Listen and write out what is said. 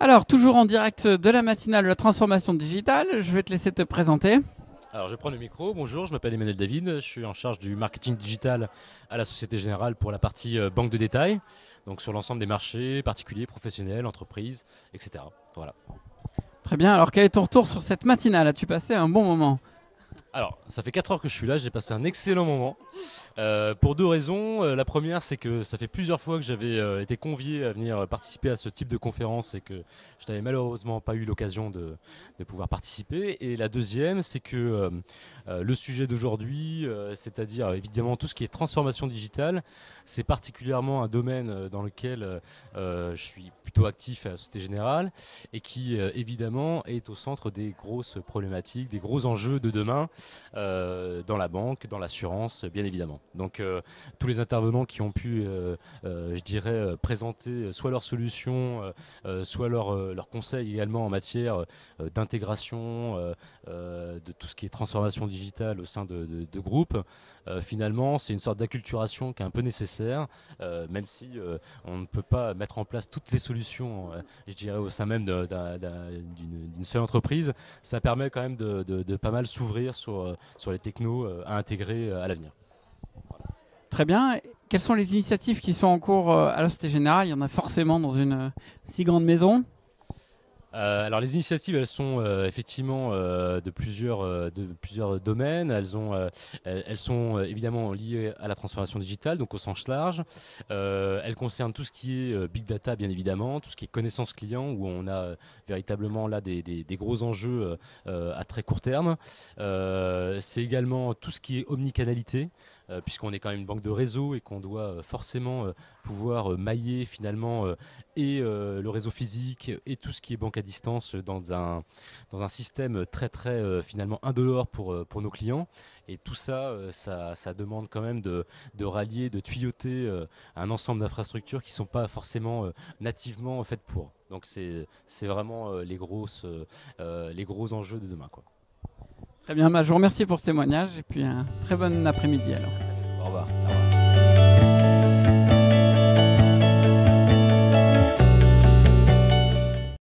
Alors, toujours en direct de la matinale de La Transformation Digitale, je vais te laisser te présenter. Alors, je prends le micro. Bonjour, je m'appelle Emmanuel David. Je suis en charge du marketing digital à la Société Générale pour la partie euh, banque de détail, donc sur l'ensemble des marchés, particuliers, professionnels, entreprises, etc. Voilà. Très bien. Alors, quel est ton retour sur cette matinale As-tu passé un bon moment alors, ça fait 4 heures que je suis là, j'ai passé un excellent moment. Euh, pour deux raisons. Euh, la première, c'est que ça fait plusieurs fois que j'avais euh, été convié à venir participer à ce type de conférence et que je n'avais malheureusement pas eu l'occasion de, pouvoir participer. Et la deuxième, c'est que le sujet d'aujourd'hui, c'est-à-dire évidemment tout ce qui est transformation digitale, c'est particulièrement un domaine dans lequel je suis actif à la Société Générale et qui euh, évidemment est au centre des grosses problématiques, des gros enjeux de demain euh, dans la banque, dans l'assurance, bien évidemment. Donc euh, tous les intervenants qui ont pu, je dirais, présenter soit leurs solutions, soit leurs leur conseils également en matière d'intégration, de tout ce qui est transformation digitale au sein de, de groupes, finalement, c'est une sorte d'acculturation qui est un peu nécessaire, même si on ne peut pas mettre en place toutes les solutions euh, je dirais au sein même d'une seule entreprise, ça permet quand même de, pas mal s'ouvrir sur, euh, les technos euh, à intégrer à l'avenir. Très bien. Quelles sont les initiatives qui sont en cours à Société Générale Il y en a forcément dans une si grande maison. Euh, alors les initiatives, elles sont euh, effectivement euh, de plusieurs de plusieurs domaines. Elles sont évidemment liées à la transformation digitale, donc au sens large. elles concernent tout ce qui est big data, bien évidemment, tout ce qui est connaissance client, où on a véritablement là des, des, des gros enjeux à très court terme. C'est également tout ce qui est omnicanalité. Euh, puisqu'on est quand même une banque de réseau et qu'on doit euh, forcément euh, pouvoir mailler finalement et le réseau physique et tout ce qui est banque à distance dans un, dans un système très très finalement indolore pour, pour nos clients. Et tout ça, ça, demande quand même de, rallier, de tuyauter un ensemble d'infrastructures qui ne sont pas forcément nativement faites pour. Donc c'est vraiment les, grosses, les gros enjeux de demain. Quoi. Très bien, bah, je vous remercie pour ce témoignage et puis un euh, très bon après-midi alors.